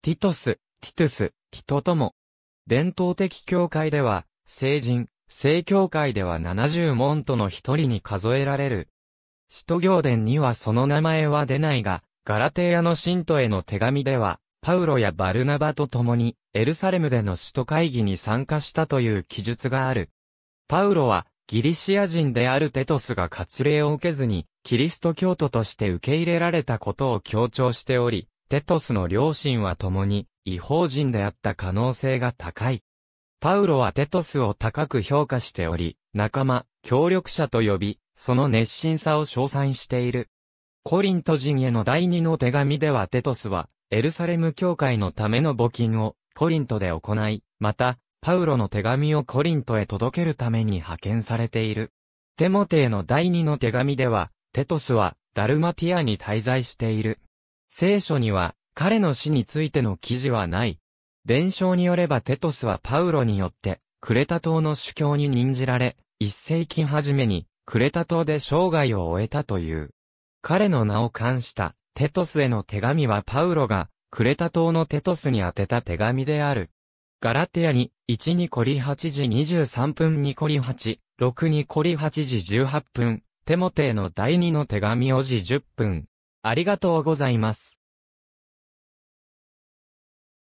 ティトス、ティトゥス、テトとも。伝統的教会では、聖人、聖教会では70門徒の一人に数えられる。使徒行伝にはその名前は出ないが、ガラテーヤの信徒への手紙では、パウロやバルナバと共に、エルサレムでの使徒会議に参加したという記述がある。パウロは、ギリシア人であるテトスが割礼を受けずに、キリスト教徒として受け入れられたことを強調しており、テトスの両親は共に違法人であった可能性が高い。パウロはテトスを高く評価しており、仲間、協力者と呼び、その熱心さを称賛している。コリント人への第二の手紙ではテトスは、エルサレム教会のための募金をコリントで行い、また、パウロの手紙をコリントへ届けるために派遣されている。テモテへの第二の手紙では、テトスは、ダルマティアに滞在している。聖書には、彼の死についての記事はない。伝承によればテトスはパウロによって、クレタ島の主教に任じられ、一世紀初めに、クレタ島で生涯を終えたという。彼の名を冠した、テトスへの手紙はパウロが、クレタ島のテトスに宛てた手紙である。ガラテヤに、1にコリ8時23分にコリ8、6にコリ8時18分、テモテへの第2の手紙お時10分、ありがとうございます。